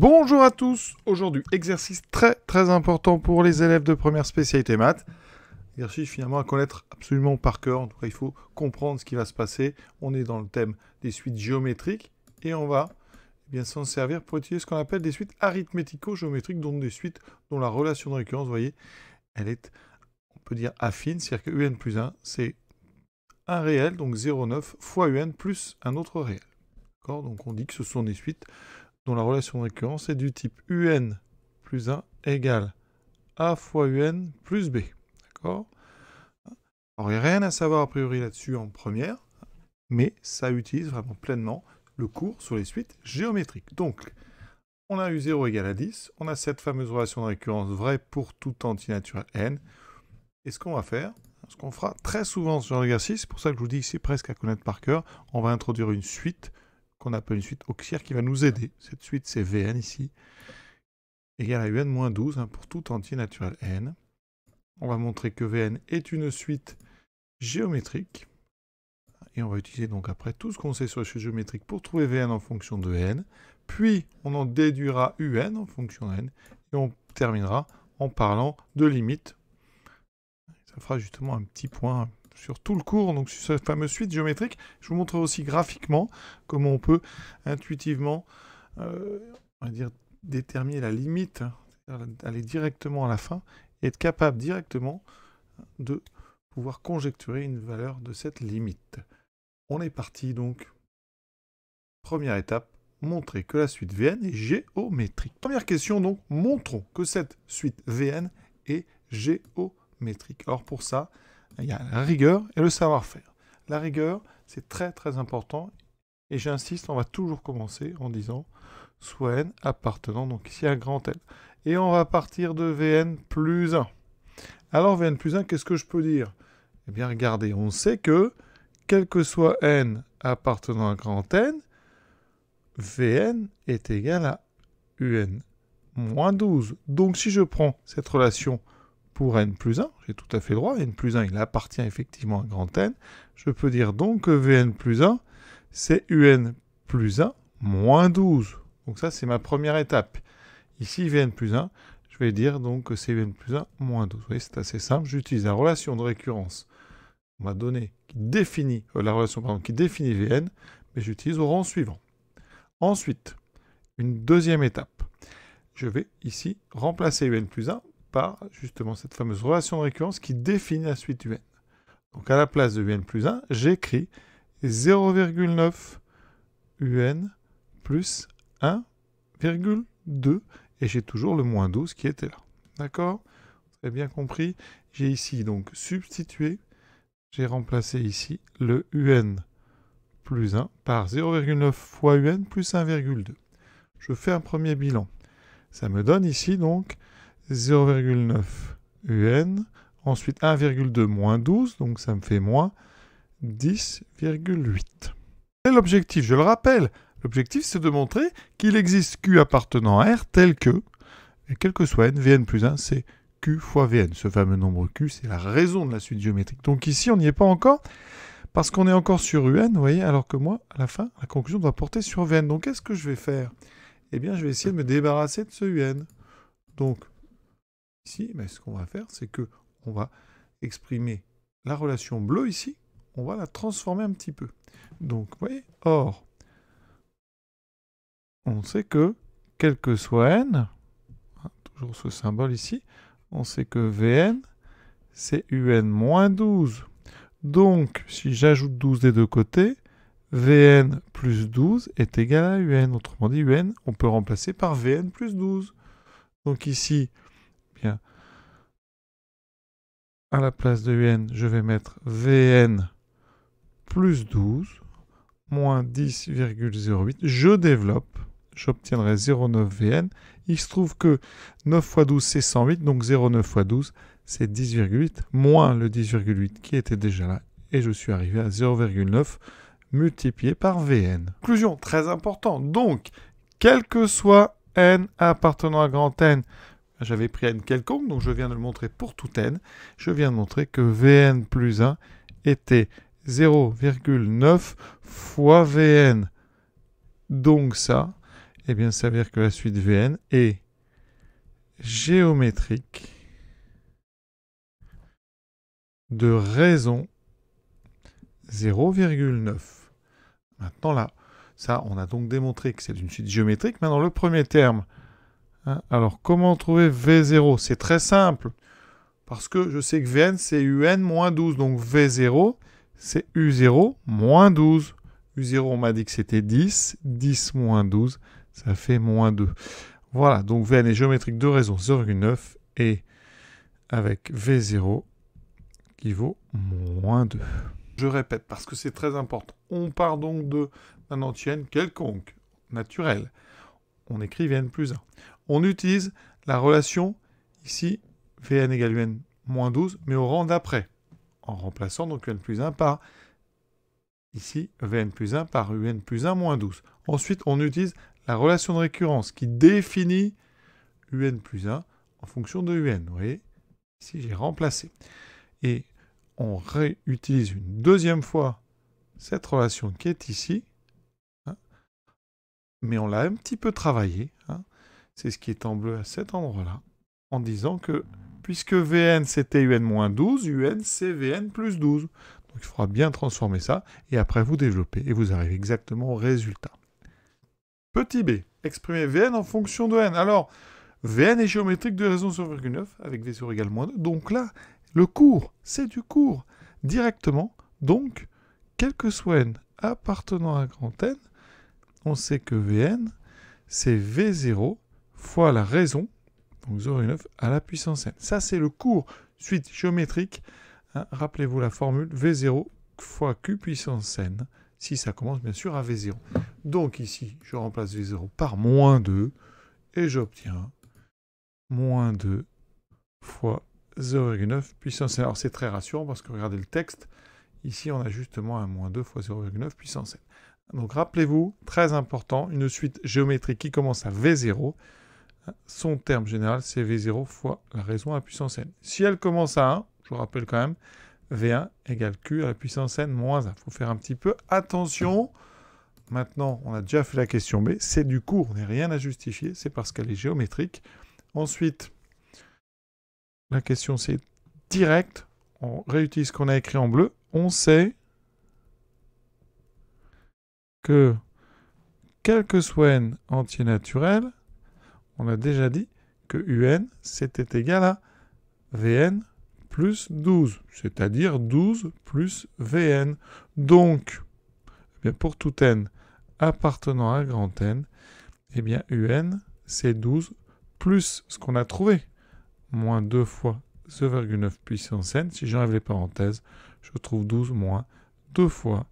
Bonjour à tous, aujourd'hui exercice très très important pour les élèves de première spécialité maths. Exercice finalement à connaître absolument par cœur, il faut comprendre ce qui va se passer. On est dans le thème des suites géométriques et on va eh bien s'en servir pour étudier ce qu'on appelle des suites arithmético-géométriques, donc des suites dont la relation de récurrence, vous voyez, elle est, on peut dire affine, c'est-à-dire que un plus 1 c'est un réel, donc 0,9 fois un plus un autre réel. d'accord Donc on dit que ce sont des suites la relation de récurrence est du type UN plus 1 égale A fois UN plus B. D'accord il n'y a rien à savoir a priori là-dessus en première, mais ça utilise vraiment pleinement le cours sur les suites géométriques. Donc, on a U0 égale à 10, on a cette fameuse relation de récurrence vraie pour tout antinaturel n. Et ce qu'on va faire, ce qu'on fera très souvent sur l'exercice, c'est pour ça que je vous dis que c'est presque à connaître par cœur, on va introduire une suite qu'on appelle une suite auxiliaire qui va nous aider. Cette suite, c'est Vn ici, égale à Un moins 12 hein, pour tout entier naturel N. On va montrer que Vn est une suite géométrique. Et on va utiliser donc après tout ce qu'on sait sur la suite géométrique pour trouver Vn en fonction de n. Puis on en déduira Un en fonction de n. Et on terminera en parlant de limite. Ça fera justement un petit point sur tout le cours, donc sur cette fameuse suite géométrique. Je vous montrerai aussi graphiquement comment on peut intuitivement euh, déterminer la limite, aller directement à la fin, et être capable directement de pouvoir conjecturer une valeur de cette limite. On est parti donc. Première étape, montrer que la suite Vn est géométrique. Première question donc, montrons que cette suite Vn est géométrique. or pour ça, il y a la rigueur et le savoir-faire. La rigueur, c'est très très important. Et j'insiste, on va toujours commencer en disant soit n appartenant donc ici à grand n Et on va partir de Vn plus 1. Alors Vn plus 1, qu'est-ce que je peux dire Eh bien regardez, on sait que quel que soit n appartenant à grand N, Vn est égal à Un moins 12. Donc si je prends cette relation pour n plus 1, j'ai tout à fait droit, n plus 1 il appartient effectivement à grand N, je peux dire donc que Vn plus 1 c'est Un plus 1 moins 12. Donc ça c'est ma première étape. Ici Vn plus 1, je vais dire donc que c'est Un plus 1 moins 12. Vous voyez c'est assez simple, j'utilise la relation de récurrence on m'a qui définit, euh, la relation qui définit Vn, mais j'utilise au rang suivant. Ensuite, une deuxième étape. Je vais ici remplacer UN plus 1 par justement cette fameuse relation de récurrence qui définit la suite UN. Donc à la place de un plus 1, j'écris 0,9 un plus 1,2 et j'ai toujours le moins 12 qui était là. D'accord Vous avez bien compris. J'ai ici donc substitué, j'ai remplacé ici le un plus 1 par 0,9 fois un plus 1,2. Je fais un premier bilan. Ça me donne ici donc 0,9 UN, ensuite 1,2 moins 12, donc ça me fait moins 10,8. Quel l'objectif Je le rappelle, l'objectif c'est de montrer qu'il existe Q appartenant à R tel que, et quel que soit N, Vn plus 1 c'est Q fois Vn. Ce fameux nombre Q c'est la raison de la suite géométrique. Donc ici on n'y est pas encore, parce qu'on est encore sur UN, vous voyez, alors que moi, à la fin, la conclusion doit porter sur Vn. Donc qu'est-ce que je vais faire Eh bien je vais essayer de me débarrasser de ce UN. Donc ici, mais ce qu'on va faire, c'est que on va exprimer la relation bleue ici, on va la transformer un petit peu. Donc, vous voyez, or, on sait que, quel que soit n, hein, toujours ce symbole ici, on sait que vn, c'est un-12. moins Donc, si j'ajoute 12 des deux côtés, vn plus 12 est égal à un. Autrement dit, un, on peut remplacer par vn plus 12. Donc ici, à la place de UN, je vais mettre VN plus 12, moins 10,08. Je développe, j'obtiendrai 0,9 VN. Il se trouve que 9 fois 12, c'est 108, donc 0,9 fois 12, c'est 10,8, moins le 10,8 qui était déjà là. Et je suis arrivé à 0,9 multiplié par VN. Conclusion très importante. Donc, quel que soit N appartenant à grand N, j'avais pris n quelconque, donc je viens de le montrer pour tout n. Je viens de montrer que Vn plus 1 était 0,9 fois Vn. Donc ça, eh bien, ça veut dire que la suite Vn est géométrique de raison 0,9. Maintenant là, ça, on a donc démontré que c'est une suite géométrique. Maintenant, le premier terme, Hein. Alors, comment trouver V0 C'est très simple. Parce que je sais que Vn, c'est Un moins 12. Donc, V0, c'est U0 moins 12. U0, on m'a dit que c'était 10. 10 moins 12, ça fait moins 2. Voilà, donc Vn est géométrique de raison 0,9 et avec V0 qui vaut moins 2. Je répète parce que c'est très important. On part donc d'un antienne quelconque, naturel. On écrit Vn plus 1 on utilise la relation ici Vn égale Un moins 12, mais au rang d'après, en remplaçant donc Un plus 1 par ici Vn plus 1 par Un plus 1 moins 12. Ensuite, on utilise la relation de récurrence qui définit Un plus 1 en fonction de Un. Vous voyez, ici j'ai remplacé. Et on réutilise une deuxième fois cette relation qui est ici, hein, mais on l'a un petit peu travaillée. Hein c'est ce qui est en bleu à cet endroit-là, en disant que puisque Vn c'était Un-12, Un c'est Vn plus 12. Donc il faudra bien transformer ça, et après vous développez, et vous arrivez exactement au résultat. Petit b, exprimer Vn en fonction de n. Alors, Vn est géométrique de raison sur 9 avec V sur égale moins 2. Donc là, le cours, c'est du cours directement. Donc, quel que soit n appartenant à grand n, on sait que Vn, c'est V0 fois la raison, donc 0,9 à la puissance n. Ça, c'est le cours suite géométrique. Hein. Rappelez-vous la formule V0 fois Q puissance n, si ça commence bien sûr à V0. Donc ici, je remplace V0 par moins 2, et j'obtiens moins 2 fois 0,9 puissance n. Alors c'est très rassurant, parce que regardez le texte, ici on a justement un moins 2 fois 0,9 puissance n. Donc rappelez-vous, très important, une suite géométrique qui commence à V0, son terme général, c'est V0 fois la raison à la puissance n. Si elle commence à 1, je vous rappelle quand même, V1 égale Q à la puissance n moins 1. Il faut faire un petit peu attention. Maintenant, on a déjà fait la question B. C'est du cours, on n'a rien à justifier. C'est parce qu'elle est géométrique. Ensuite, la question c'est direct directe. On réutilise ce qu'on a écrit en bleu. On sait que, quel que soit n entier naturel, on a déjà dit que UN, c'était égal à VN plus 12, c'est-à-dire 12 plus VN. Donc, eh bien pour tout n appartenant à grand N, eh bien UN, c'est 12 plus ce qu'on a trouvé, moins 2 fois 0,9 puissance n. Si j'enlève les parenthèses, je trouve 12 moins 2 fois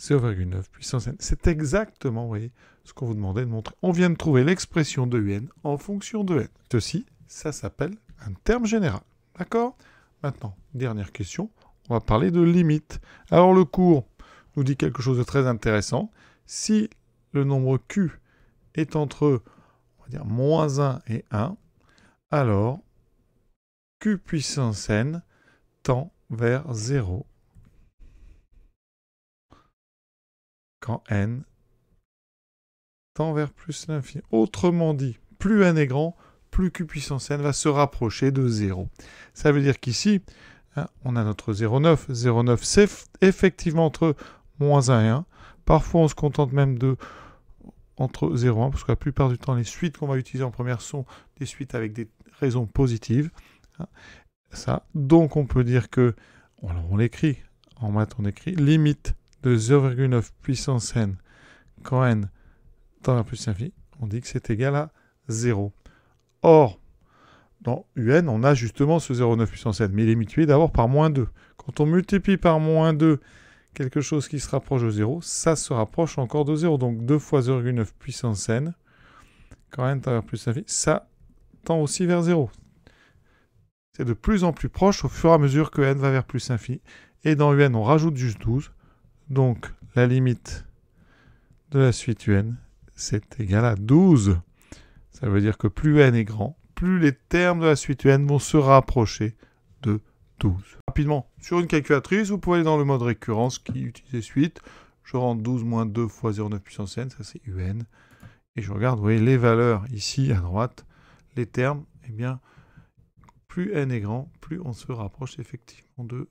0,9 puissance n. C'est exactement, vous voyez, ce qu'on vous demandait de montrer. On vient de trouver l'expression de UN en fonction de n. Ceci, ça s'appelle un terme général. D'accord Maintenant, dernière question, on va parler de limite. Alors le cours nous dit quelque chose de très intéressant. Si le nombre q est entre, on va dire, moins 1 et 1, alors q puissance n tend vers 0 quand n vers plus l'infini. Autrement dit, plus n est grand, plus q puissance n va se rapprocher de 0. Ça veut dire qu'ici, hein, on a notre 0,9. 0,9, c'est effectivement entre moins 1 et 1. Parfois, on se contente même de entre 0 et 1, parce que la plupart du temps, les suites qu'on va utiliser en première sont des suites avec des raisons positives. Hein. ça. Donc, on peut dire que, on l'écrit, en maths, on écrit limite de 0,9 puissance n quand n Tant vers plus infi, on dit que c'est égal à 0. Or, dans UN, on a justement ce 0,9 puissance n, mais il est multiplié d'abord par moins 2. Quand on multiplie par moins 2 quelque chose qui se rapproche de 0, ça se rapproche encore de 0. Donc 2 fois 0,9 puissance n, quand n tend vers plus l'infini, ça tend aussi vers 0. C'est de plus en plus proche au fur et à mesure que n va vers plus infi. Et dans UN, on rajoute juste 12. Donc la limite de la suite UN, c'est égal à 12. Ça veut dire que plus n est grand, plus les termes de la suite n vont se rapprocher de 12. Rapidement, sur une calculatrice, vous pouvez aller dans le mode récurrence qui utilise suite. Je rentre 12 moins 2 fois 0,9 puissance n, ça c'est un. Et je regarde, vous voyez, les valeurs ici à droite, les termes, et eh bien, plus n est grand, plus on se rapproche effectivement de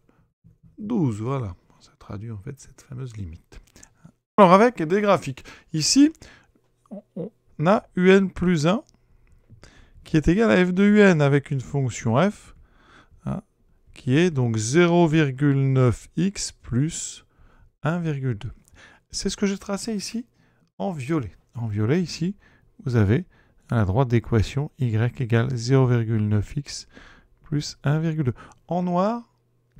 12. Voilà, ça traduit en fait cette fameuse limite. Alors avec des graphiques. Ici, on a un plus 1 qui est égal à f de un avec une fonction f hein, qui est donc 0,9x plus 1,2. C'est ce que j'ai tracé ici en violet. En violet ici, vous avez la droite d'équation y égale 0,9x plus 1,2. En noir,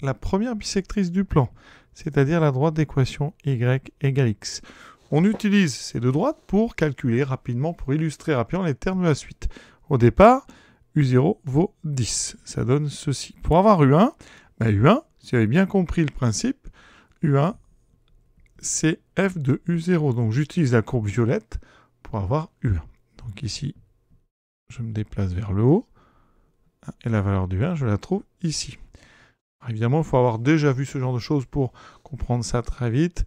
la première bisectrice du plan, c'est-à-dire la droite d'équation y égale x. On utilise ces deux droites pour calculer rapidement, pour illustrer rapidement les termes de la suite. Au départ, U0 vaut 10. Ça donne ceci. Pour avoir U1, U1, ben, si vous avez bien compris le principe, U1, c'est f de U0. Donc j'utilise la courbe violette pour avoir U1. Donc ici, je me déplace vers le haut. Et la valeur du 1, je la trouve ici. évidemment, il faut avoir déjà vu ce genre de choses pour comprendre ça très vite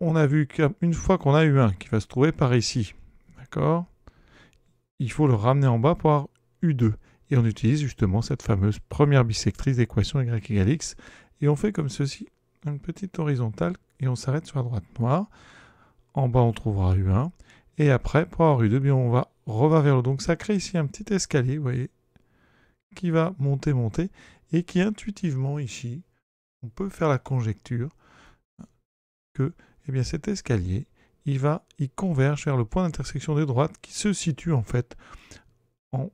on a vu qu'une fois qu'on a eu un qui va se trouver par ici, d'accord Il faut le ramener en bas pour avoir U2. Et on utilise justement cette fameuse première bisectrice d'équation y égale x. Et on fait comme ceci, une petite horizontale, et on s'arrête sur la droite noire. En bas, on trouvera U1. Et après, pour avoir U2, on va revenir vers le haut. Donc ça crée ici un petit escalier, vous voyez, qui va monter, monter, et qui intuitivement ici, on peut faire la conjecture que eh bien cet escalier, il va, il converge vers le point d'intersection des droites qui se situe en fait en,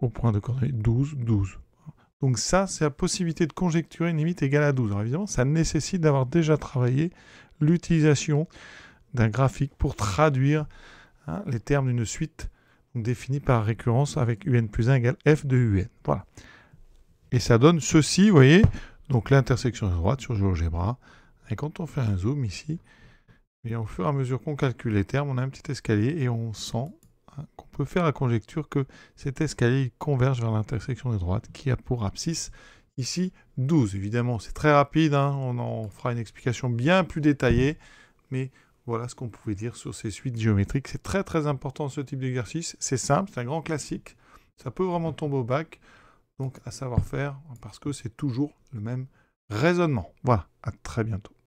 au point de coordonnées 12, 12. Donc ça, c'est la possibilité de conjecturer une limite égale à 12. Alors évidemment, ça nécessite d'avoir déjà travaillé l'utilisation d'un graphique pour traduire hein, les termes d'une suite définie par récurrence avec un plus 1 égale f de un. Voilà. Et ça donne ceci, vous voyez, donc l'intersection de droite sur GeoGebra. Et quand on fait un zoom ici, et au fur et à mesure qu'on calcule les termes, on a un petit escalier et on sent hein, qu'on peut faire la conjecture que cet escalier converge vers l'intersection des droites qui a pour abscisse ici 12. Évidemment, c'est très rapide, hein, on en fera une explication bien plus détaillée, mais voilà ce qu'on pouvait dire sur ces suites géométriques. C'est très très important ce type d'exercice, c'est simple, c'est un grand classique, ça peut vraiment tomber au bac, donc à savoir faire, parce que c'est toujours le même raisonnement. Voilà, à très bientôt.